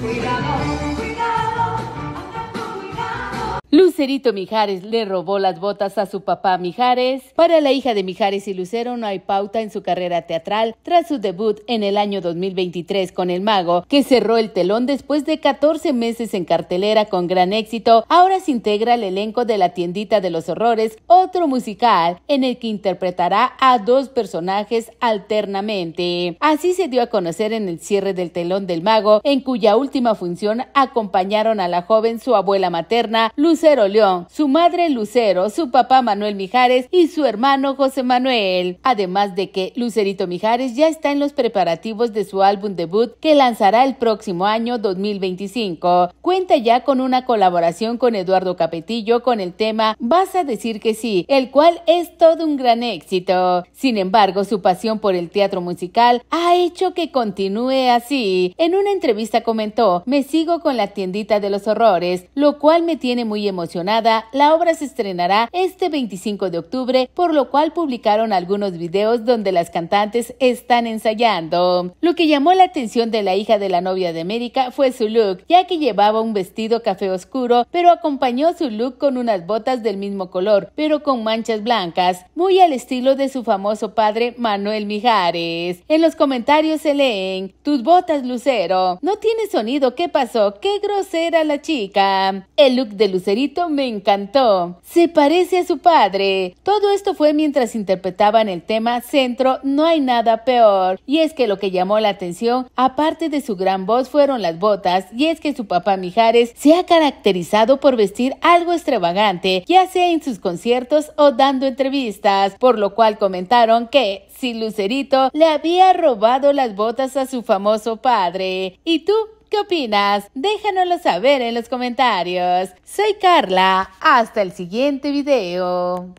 Cuidado, cuidado. Lucerito Mijares le robó las botas a su papá Mijares. Para la hija de Mijares y Lucero no hay pauta en su carrera teatral tras su debut en el año 2023 con El Mago, que cerró el telón después de 14 meses en cartelera con gran éxito. Ahora se integra al elenco de La Tiendita de los Horrores, otro musical en el que interpretará a dos personajes alternamente. Así se dio a conocer en el cierre del telón del Mago, en cuya última función acompañaron a la joven su abuela materna, Lucero León, su madre Lucero, su papá Manuel Mijares y su hermano José Manuel. Además de que Lucerito Mijares ya está en los preparativos de su álbum debut que lanzará el próximo año 2025. Cuenta ya con una colaboración con Eduardo Capetillo con el tema Vas a decir que sí, el cual es todo un gran éxito. Sin embargo, su pasión por el teatro musical ha hecho que continúe así. En una entrevista comentó, me sigo con la tiendita de los horrores, lo cual me tiene muy emocionado la obra se estrenará este 25 de octubre, por lo cual publicaron algunos videos donde las cantantes están ensayando. Lo que llamó la atención de la hija de la novia de América fue su look, ya que llevaba un vestido café oscuro, pero acompañó su look con unas botas del mismo color, pero con manchas blancas, muy al estilo de su famoso padre Manuel Mijares. En los comentarios se leen, tus botas Lucero, no tiene sonido, ¿qué pasó? ¡Qué grosera la chica! El look de Lucerito me encantó. Se parece a su padre. Todo esto fue mientras interpretaban el tema Centro No hay nada peor. Y es que lo que llamó la atención, aparte de su gran voz, fueron las botas. Y es que su papá Mijares se ha caracterizado por vestir algo extravagante, ya sea en sus conciertos o dando entrevistas, por lo cual comentaron que si Lucerito le había robado las botas a su famoso padre. ¿Y tú ¿Qué opinas? Déjanoslo saber en los comentarios. Soy Carla, hasta el siguiente video.